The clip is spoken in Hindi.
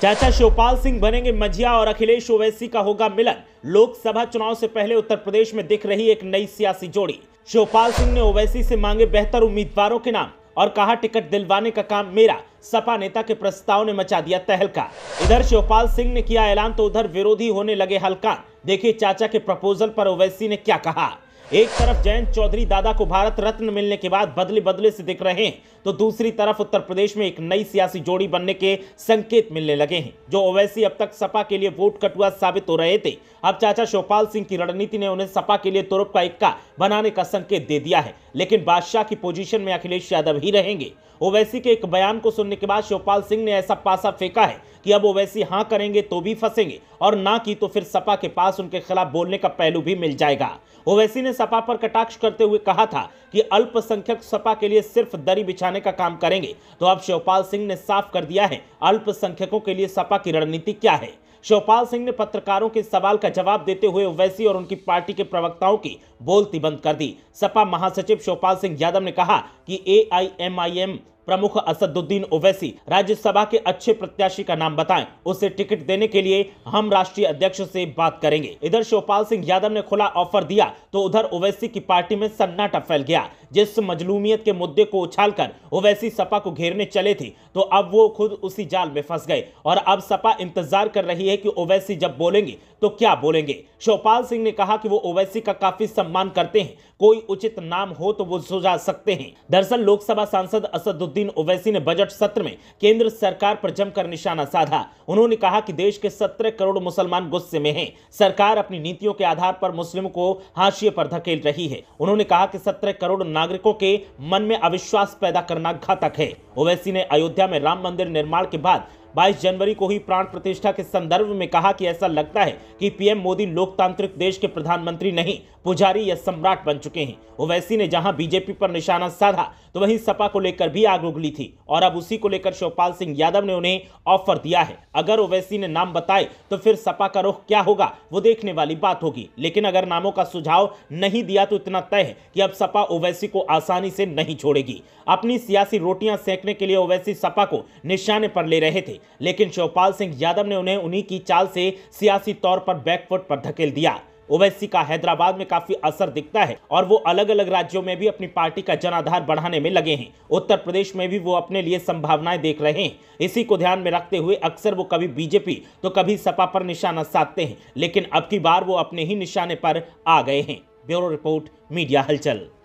चाचा शिवपाल सिंह बनेंगे मझिया और अखिलेश ओवैसी का होगा मिलन लोकसभा चुनाव से पहले उत्तर प्रदेश में दिख रही एक नई सियासी जोड़ी शिवपाल सिंह ने ओवैसी से मांगे बेहतर उम्मीदवारों के नाम और कहा टिकट दिलवाने का काम मेरा सपा नेता के प्रस्ताव ने मचा दिया तहलका इधर शिवपाल सिंह ने किया ऐलान तो उधर विरोधी होने लगे हल्का देखिए चाचा के प्रपोजल पर ओवैसी ने क्या कहा एक तरफ जयंत चौधरी दादा को भारत रत्न मिलने के बाद बदले बदले से दिख रहे हैं तो दूसरी तरफ उत्तर प्रदेश में एक नई सियासी जोड़ी बनने के संकेत मिलने लगे हैं जो ओवैसी अब तक सपा के लिए वोट कटुआ साबित हो रहे थे अब चाचा शोपाल सिंह की रणनीति ने उन्हें सपा के लिए तुरप का इक्का बनाने का संकेत दे दिया है लेकिन बादशाह की पोजिशन में अखिलेश यादव ही रहेंगे ओवैसी के एक बयान को सुनने के बाद शिवपाल सिंह ने ऐसा पासा फेंका है कि अब ओवैसी हाँ करेंगे तो भी फंसेंगे और ना की तो फिर सपा के पास उनके खिलाफ बोलने का पहलू भी मिल जाएगा ओवैसी ने सपा पर कटाक्ष करते हुए कहा था कि अल्पसंख्यक सपा के लिए सिर्फ दरी बिछाने का काम करेंगे तो अब शिवपाल सिंह ने साफ कर दिया है अल्पसंख्यकों के लिए सपा की रणनीति क्या है शिवपाल सिंह ने पत्रकारों के सवाल का जवाब देते हुए ओवैसी और उनकी पार्टी के प्रवक्ताओं की बोलती बंद कर दी सपा महासचिव शिवपाल सिंह यादव ने कहा कि एआईएमआईएम प्रमुख असदुद्दीन ओवैसी राज्यसभा के अच्छे प्रत्याशी का नाम बताएं उसे टिकट देने के लिए हम राष्ट्रीय अध्यक्ष से बात करेंगे इधर शिवपाल सिंह यादव ने खुला ऑफर दिया तो उधर ओवैसी की पार्टी में सन्नाटा फैल गया जिस मजलूमियत के मुद्दे को कर ओवैसी सपा को घेरने चले थे तो अब वो खुद उसी जाल में फंस गए और अब सपा इंतजार कर रही है की ओवैसी जब बोलेंगे तो क्या बोलेंगे शिवपाल सिंह ने कहा की वो ओवैसी का काफी सम्मान करते हैं कोई उचित नाम हो तो वो सुझा सकते हैं दरअसल लोकसभा सांसद असदुद्दीन गयासुद्दीन ओवैसी ने बजट सत्र में केंद्र सरकार पर जमकर निशाना साधा उन्होंने कहा कि देश के सत्रह करोड़ मुसलमान गुस्से में हैं सरकार अपनी नीतियों के आधार पर मुस्लिम को हाशिए पर धकेल रही है उन्होंने कहा कि सत्रह करोड़ नागरिकों के मन में अविश्वास पैदा करना घातक है ओवैसी ने अयोध्या में राम मंदिर निर्माण के बाद 22 जनवरी को ही प्राण प्रतिष्ठा के संदर्भ में कहा कि ऐसा लगता है कि पीएम मोदी लोकतांत्रिक देश के प्रधानमंत्री नहीं पुजारी या सम्राट बन चुके हैं ओवैसी ने जहां बीजेपी पर निशाना साधा तो वहीं सपा को लेकर भी आग उगली थी और अब उसी को लेकर शिवपाल सिंह यादव ने उन्हें ऑफर दिया है अगर ओवैसी ने नाम बताए तो फिर सपा का रुख क्या होगा वो देखने वाली बात होगी लेकिन अगर नामों का सुझाव नहीं दिया तो इतना तय है कि अब सपा ओवैसी को आसानी से नहीं छोड़ेगी अपनी सियासी रोटियां सेंकने के लिए ओवैसी सपा को निशाने पर ले रहे थे लेकिन शिवपाल सिंह यादव ने उन्हें उन्हीं की चाल से सियासी तौर पर बैकफुट पर धकेल दिया ओवैसी का हैदराबाद में काफी असर दिखता है और वो अलग अलग राज्यों में भी अपनी पार्टी का जनाधार बढ़ाने में लगे हैं उत्तर प्रदेश में भी वो अपने लिए संभावनाएं देख रहे हैं इसी को ध्यान में रखते हुए अक्सर वो कभी बीजेपी तो कभी सपा पर निशाना साधते हैं लेकिन अब की बार वो अपने ही निशाने पर आ गए हैं ब्यूरो रिपोर्ट मीडिया हलचल